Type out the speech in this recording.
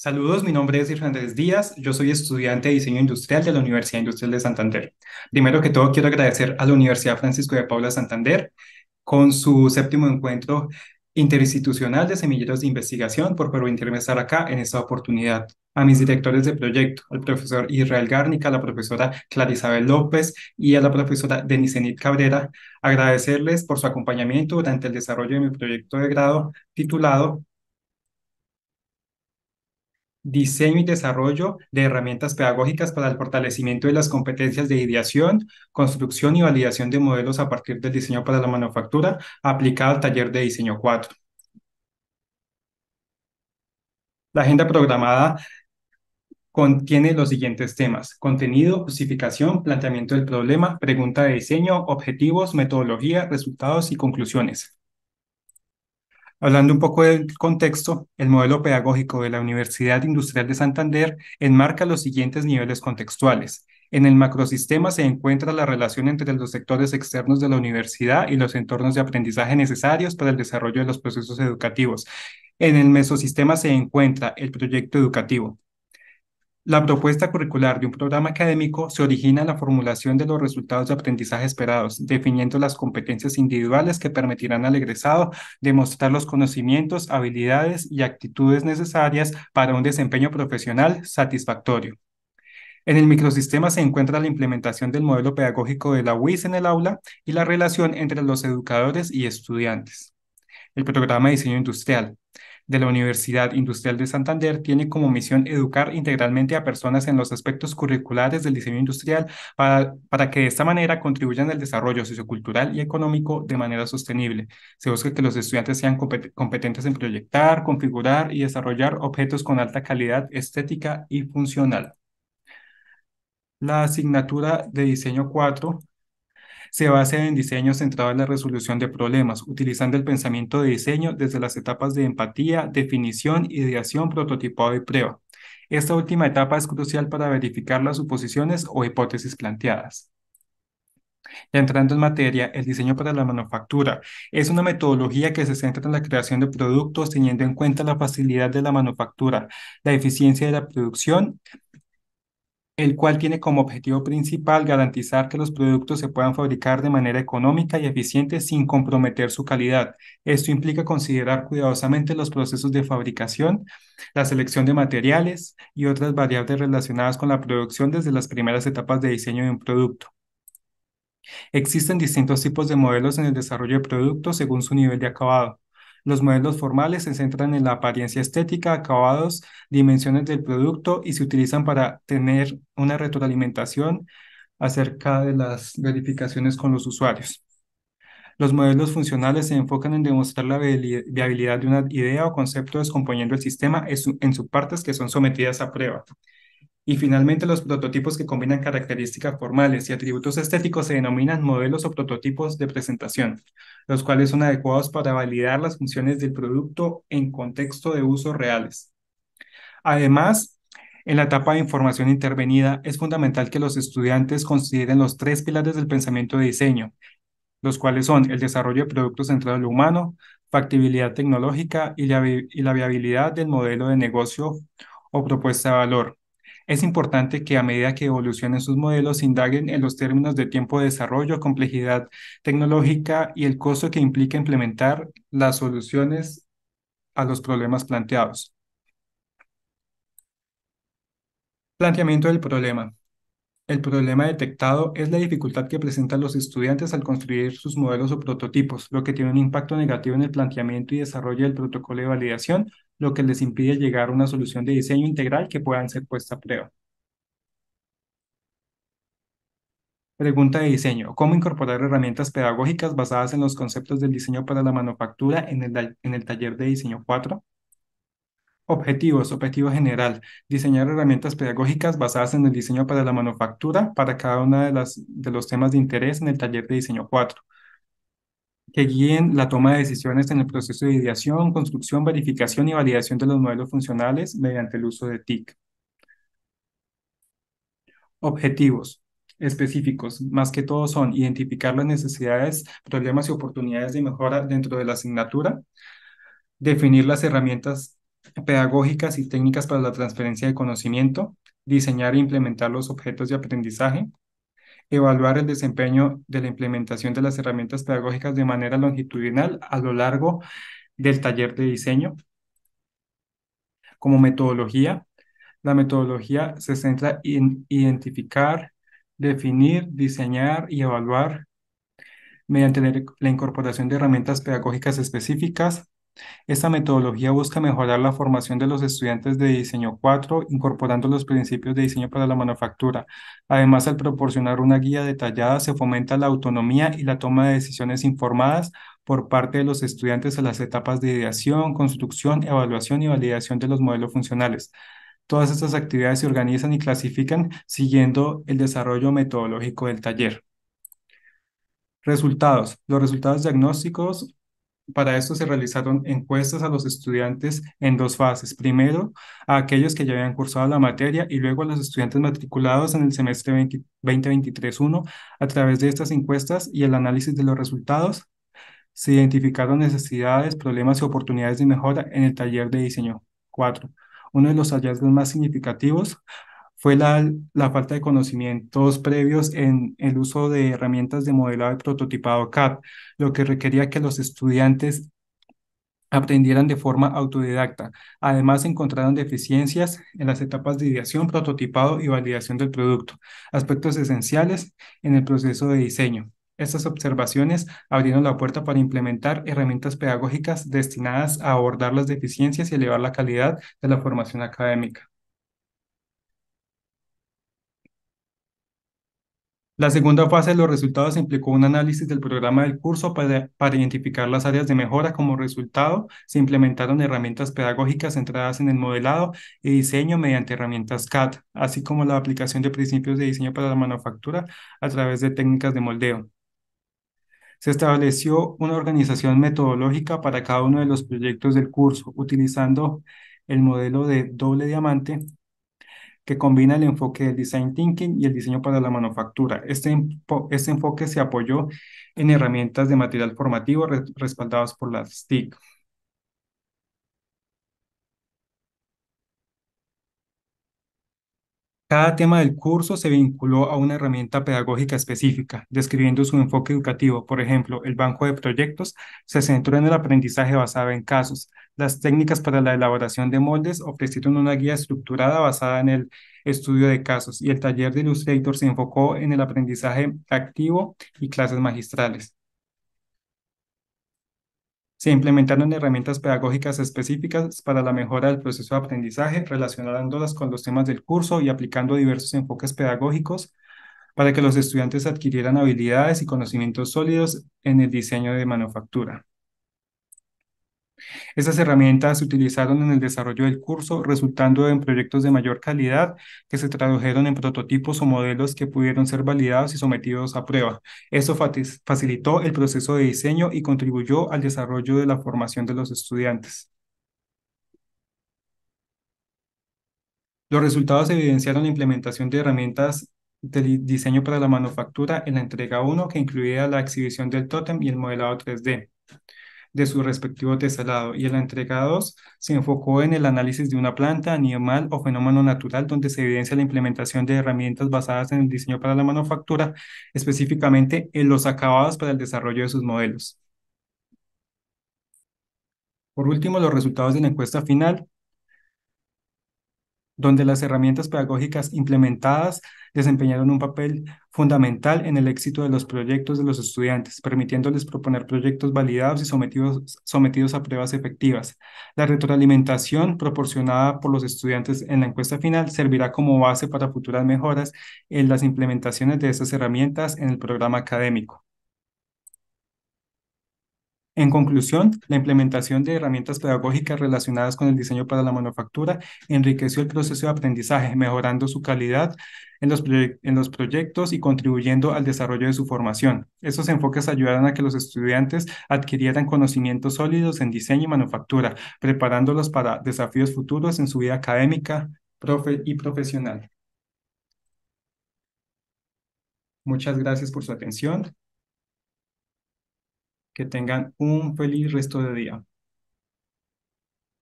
Saludos, mi nombre es Andrés Díaz, yo soy estudiante de diseño industrial de la Universidad Industrial de Santander. Primero que todo, quiero agradecer a la Universidad Francisco de Paula Santander con su séptimo encuentro interinstitucional de semilleros de investigación por permitirme estar acá en esta oportunidad. A mis directores de proyecto, al profesor Israel Gárnica, a la profesora Clarisabel Isabel López y a la profesora Denisenit Cabrera, agradecerles por su acompañamiento durante el desarrollo de mi proyecto de grado titulado diseño y desarrollo de herramientas pedagógicas para el fortalecimiento de las competencias de ideación, construcción y validación de modelos a partir del diseño para la manufactura aplicado al taller de diseño 4. La agenda programada contiene los siguientes temas, contenido, justificación, planteamiento del problema, pregunta de diseño, objetivos, metodología, resultados y conclusiones. Hablando un poco del contexto, el modelo pedagógico de la Universidad Industrial de Santander enmarca los siguientes niveles contextuales. En el macrosistema se encuentra la relación entre los sectores externos de la universidad y los entornos de aprendizaje necesarios para el desarrollo de los procesos educativos. En el mesosistema se encuentra el proyecto educativo, la propuesta curricular de un programa académico se origina en la formulación de los resultados de aprendizaje esperados, definiendo las competencias individuales que permitirán al egresado demostrar los conocimientos, habilidades y actitudes necesarias para un desempeño profesional satisfactorio. En el microsistema se encuentra la implementación del modelo pedagógico de la UIS en el aula y la relación entre los educadores y estudiantes. El programa de diseño industrial, de la Universidad Industrial de Santander tiene como misión educar integralmente a personas en los aspectos curriculares del diseño industrial para, para que de esta manera contribuyan al desarrollo sociocultural y económico de manera sostenible. Se busca que los estudiantes sean competentes en proyectar, configurar y desarrollar objetos con alta calidad estética y funcional. La asignatura de diseño 4 se basa en diseño centrado en la resolución de problemas, utilizando el pensamiento de diseño desde las etapas de empatía, definición, ideación, prototipado y prueba. Esta última etapa es crucial para verificar las suposiciones o hipótesis planteadas. Entrando en materia, el diseño para la manufactura es una metodología que se centra en la creación de productos teniendo en cuenta la facilidad de la manufactura, la eficiencia de la producción el cual tiene como objetivo principal garantizar que los productos se puedan fabricar de manera económica y eficiente sin comprometer su calidad. Esto implica considerar cuidadosamente los procesos de fabricación, la selección de materiales y otras variables relacionadas con la producción desde las primeras etapas de diseño de un producto. Existen distintos tipos de modelos en el desarrollo de productos según su nivel de acabado. Los modelos formales se centran en la apariencia estética, acabados, dimensiones del producto y se utilizan para tener una retroalimentación acerca de las verificaciones con los usuarios. Los modelos funcionales se enfocan en demostrar la viabilidad de una idea o concepto descomponiendo el sistema en sus partes que son sometidas a prueba. Y finalmente, los prototipos que combinan características formales y atributos estéticos se denominan modelos o prototipos de presentación los cuales son adecuados para validar las funciones del producto en contexto de usos reales. Además, en la etapa de información intervenida es fundamental que los estudiantes consideren los tres pilares del pensamiento de diseño, los cuales son el desarrollo de productos centrado en lo humano, factibilidad tecnológica y la viabilidad del modelo de negocio o propuesta de valor. Es importante que a medida que evolucionen sus modelos indaguen en los términos de tiempo de desarrollo, complejidad tecnológica y el costo que implica implementar las soluciones a los problemas planteados. Planteamiento del problema. El problema detectado es la dificultad que presentan los estudiantes al construir sus modelos o prototipos, lo que tiene un impacto negativo en el planteamiento y desarrollo del protocolo de validación lo que les impide llegar a una solución de diseño integral que puedan ser puesta a prueba. Pregunta de diseño. ¿Cómo incorporar herramientas pedagógicas basadas en los conceptos del diseño para la manufactura en el, taller de diseño 4? Objetivos. Objetivo general. Diseñar herramientas pedagógicas basadas en el diseño para la manufactura para cada uno de, de los temas de interés en el taller de diseño 4 que guíen la toma de decisiones en el proceso de ideación, construcción, verificación y validación de los modelos funcionales mediante el uso de TIC. Objetivos específicos, más que todo son identificar las necesidades, problemas y oportunidades de mejora dentro de la asignatura, definir las herramientas pedagógicas y técnicas para la transferencia de conocimiento, diseñar e implementar los objetos de aprendizaje, evaluar el desempeño de la implementación de las herramientas pedagógicas de manera longitudinal a lo largo del taller de diseño. Como metodología, la metodología se centra en identificar, definir, diseñar y evaluar mediante la, incorporación de herramientas pedagógicas específicas esta metodología busca mejorar la formación de los estudiantes de diseño 4, incorporando los principios de diseño para la manufactura. Además, al proporcionar una guía detallada, se fomenta la autonomía y la toma de decisiones informadas por parte de los estudiantes en las etapas de ideación, construcción, evaluación y validación de los modelos funcionales. Todas estas actividades se organizan y clasifican siguiendo el desarrollo metodológico del taller. Resultados. Los resultados diagnósticos para esto se realizaron encuestas a los estudiantes en dos fases. Primero, a aquellos que ya habían cursado la materia y luego a los estudiantes matriculados en el semestre 2023-1. A través de estas encuestas y el análisis de los resultados, se identificaron necesidades, problemas y oportunidades de mejora en el taller de diseño. 4. Uno de los hallazgos más significativos fue la, falta de conocimientos previos en el uso de herramientas de modelado y prototipado CAD, lo que requería que los estudiantes aprendieran de forma autodidacta. Además, encontraron deficiencias en las etapas de ideación, prototipado y validación del producto, aspectos esenciales en el proceso de diseño. Estas observaciones abrieron la puerta para implementar herramientas pedagógicas destinadas a abordar las deficiencias y elevar la calidad de la formación académica. La segunda fase de los resultados implicó un análisis del programa del curso para, identificar las áreas de mejora. Como resultado, se implementaron herramientas pedagógicas centradas en el modelado y diseño mediante herramientas CAD, así como la aplicación de principios de diseño para la manufactura a través de técnicas de moldeo. Se estableció una organización metodológica para cada uno de los proyectos del curso, utilizando el modelo de doble diamante que combina el enfoque del design thinking y el diseño para la manufactura. Este, este enfoque se apoyó en herramientas de material formativo respaldadas por las TIC. Cada tema del curso se vinculó a una herramienta pedagógica específica, describiendo su enfoque educativo. Por ejemplo, el banco de proyectos se centró en el aprendizaje basado en casos. Las técnicas para la elaboración de moldes ofrecieron una guía estructurada basada en el estudio de casos y el taller de Illustrator se enfocó en el aprendizaje activo y clases magistrales. Se implementaron herramientas pedagógicas específicas para la mejora del proceso de aprendizaje, relacionándolas con los temas del curso y aplicando diversos enfoques pedagógicos para que los estudiantes adquirieran habilidades y conocimientos sólidos en el diseño de manufactura. Estas herramientas se utilizaron en el desarrollo del curso, resultando en proyectos de mayor calidad que se tradujeron en prototipos o modelos que pudieron ser validados y sometidos a prueba. Esto facilitó el proceso de diseño y contribuyó al desarrollo de la formación de los estudiantes. Los resultados evidenciaron la implementación de herramientas de diseño para la manufactura en la entrega 1, que incluía la exhibición del tótem y el modelado 3D de su respectivo tesalado y en la entrega 2 se enfocó en el análisis de una planta, animal o fenómeno natural donde se evidencia la implementación de herramientas basadas en el diseño para la manufactura, específicamente en los acabados para el desarrollo de sus modelos. Por último, los resultados de la encuesta final donde las herramientas pedagógicas implementadas desempeñaron un papel fundamental en el éxito de los proyectos de los estudiantes, permitiéndoles proponer proyectos validados y sometidos, a pruebas efectivas. La retroalimentación proporcionada por los estudiantes en la encuesta final servirá como base para futuras mejoras en las implementaciones de estas herramientas en el programa académico. En conclusión, la implementación de herramientas pedagógicas relacionadas con el diseño para la manufactura enriqueció el proceso de aprendizaje, mejorando su calidad en los, proyectos y contribuyendo al desarrollo de su formación. Estos enfoques ayudaron a que los estudiantes adquirieran conocimientos sólidos en diseño y manufactura, preparándolos para desafíos futuros en su vida académica y profesional. Muchas gracias por su atención. Que tengan un feliz resto de día.